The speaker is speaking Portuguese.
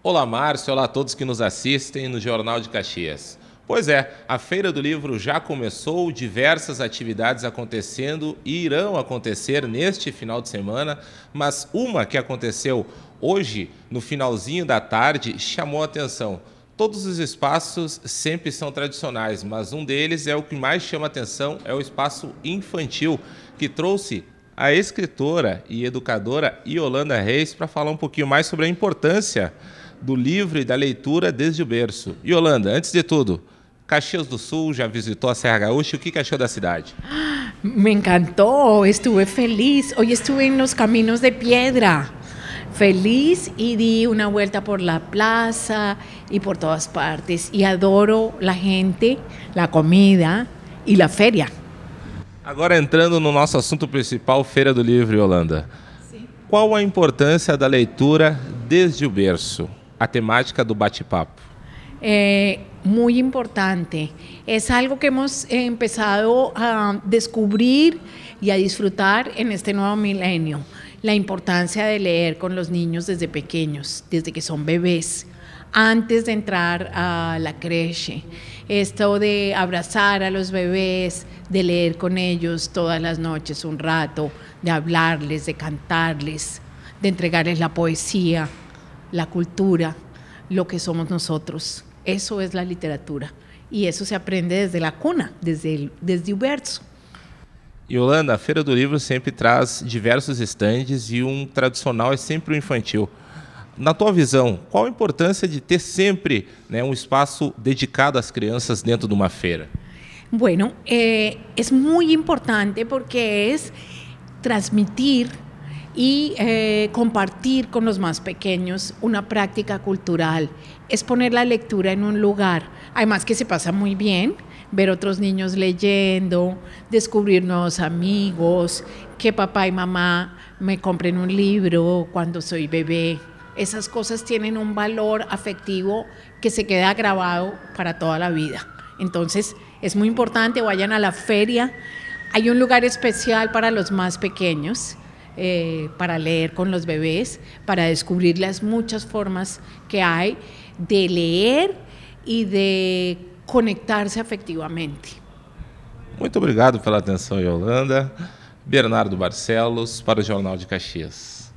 Olá, Márcio. Olá a todos que nos assistem no Jornal de Caxias. Pois é, a Feira do Livro já começou, diversas atividades acontecendo e irão acontecer neste final de semana, mas uma que aconteceu hoje, no finalzinho da tarde, chamou a atenção. Todos os espaços sempre são tradicionais, mas um deles é o que mais chama a atenção, é o espaço infantil, que trouxe a escritora e educadora Yolanda Reis para falar um pouquinho mais sobre a importância do livro e da leitura desde o berço. E Holanda, antes de tudo, Caxias do Sul, já visitou a Serra Gaúcha, o que, achou da cidade? Me encantou, estive feliz. Hoje estive nos caminhos de pedra. Feliz e di uma volta por la plaza e por todas partes. E adoro a gente, a comida e a feira. Agora entrando no nosso assunto principal, Feira do Livro, Holanda. Sim. Qual a importância da leitura desde o berço? la temática del bate-papo? Eh, muy importante. Es algo que hemos empezado a descubrir y a disfrutar en este nuevo milenio. La importancia de leer con los niños desde pequeños, desde que son bebés, antes de entrar a la creche. Esto de abrazar a los bebés, de leer con ellos todas las noches un rato, de hablarles, de cantarles, de entregarles la poesía, la cultura, lo que somos nosotros. Eso es la literatura. E isso se aprende desde a cuna, desde, desde o berço. Yolanda, a Feira do Livro sempre traz diversos estandes e um tradicional é sempre o infantil. Na tua visão, qual a importância de ter sempre né, um espaço dedicado às crianças dentro de uma feira? Bueno, eh, é muito importante porque é transmitir y eh, compartir con los más pequeños una práctica cultural. Es poner la lectura en un lugar, además que se pasa muy bien, ver otros niños leyendo, descubrir nuevos amigos, que papá y mamá me compren un libro cuando soy bebé. Esas cosas tienen un valor afectivo que se queda grabado para toda la vida. Entonces es muy importante, vayan a la feria. Hay un lugar especial para los más pequeños eh, para leer con los bebés, para descubrir las muchas formas que hay de leer e de conectar-se afetivamente. Muito obrigado pela atenção, Yolanda. Bernardo Barcelos, para o Jornal de Caxias.